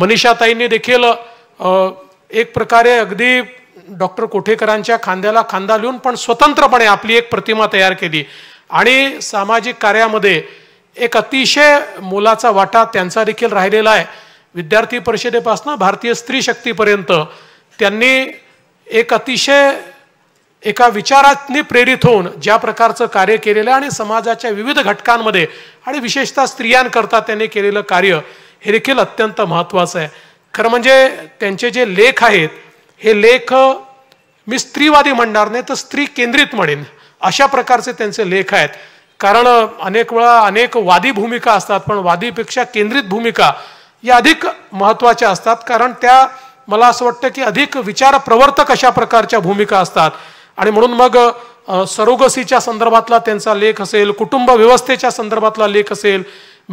मनीषाताईंनी देखील एक प्रकारे अगदी डॉक्टर कोठेकरांच्या खांद्याला खांदा लिहून पण स्वतंत्रपणे आपली एक प्रतिमा तयार केली आणि सामाजिक कार्यामध्ये एक अतिशय मोलाचा वाटा त्यांचा देखील राहिलेला आहे विद्यार्थी परिषदेपासून भारतीय स्त्री शक्तीपर्यंत त्यांनी एक अतिशय एका विचारातनी प्रेरित होऊन ज्या प्रकारचं कार्य केलेलं आणि समाजाच्या विविध घटकांमध्ये आणि विशेषतः स्त्रियांकरता त्यांनी केलेलं कार्य हे देखील अत्यंत महत्त्वाचं आहे खरं म्हणजे त्यांचे जे लेख आहेत हे लेख मी स्त्रीवादी म्हणणार नाही तर स्त्री केंद्रित म्हणेन अशा प्रकारचे त्यांचे लेख आहेत कारण अनेक वेळा अनेक वादी भूमिका असतात पण वादीपेक्षा केंद्रित भूमिका या अधिक महत्त्वाच्या असतात कारण त्या मला असं वाटतं की अधिक विचार प्रवर्तक अशा प्रकारच्या भूमिका असतात आणि म्हणून मग सरोगसीच्या संदर्भातला त्यांचा लेख असेल कुटुंब व्यवस्थेच्या संदर्भातला लेख असेल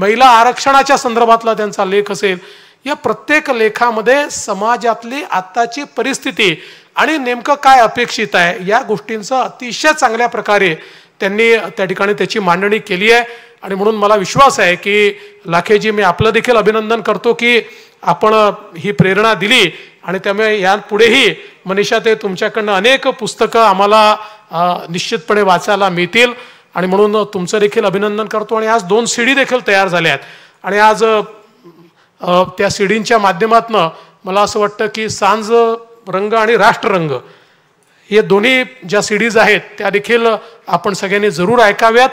महिला आरक्षणाच्या संदर्भातला त्यांचा लेख असेल या प्रत्येक लेखामध्ये समाजातली आत्ताची परिस्थिती आणि नेमकं काय अपेक्षित आहे या गोष्टींचं अतिशय चांगल्या प्रकारे त्यांनी त्या ठिकाणी त्याची मांडणी केली आहे आणि म्हणून मला विश्वास आहे की लाखेजी मी आपलं देखील अभिनंदन करतो की आपण ही प्रेरणा दिली आणि त्यामुळे यापुढेही मनीषा ते तुमच्याकडनं अनेक पुस्तकं आम्हाला निश्चितपणे वाचायला मिळतील आणि म्हणून तुमचं देखील अभिनंदन करतो आणि आज दोन सीडी देखील तयार झाल्या आहेत आणि आज त्या सीडींच्या माध्यमातनं मला असं वाटतं की सांज रंग आणि रंग। हे दोन्ही ज्या सीडीज आहेत त्या देखील आपण सगळ्यांनी जरूर ऐकाव्यात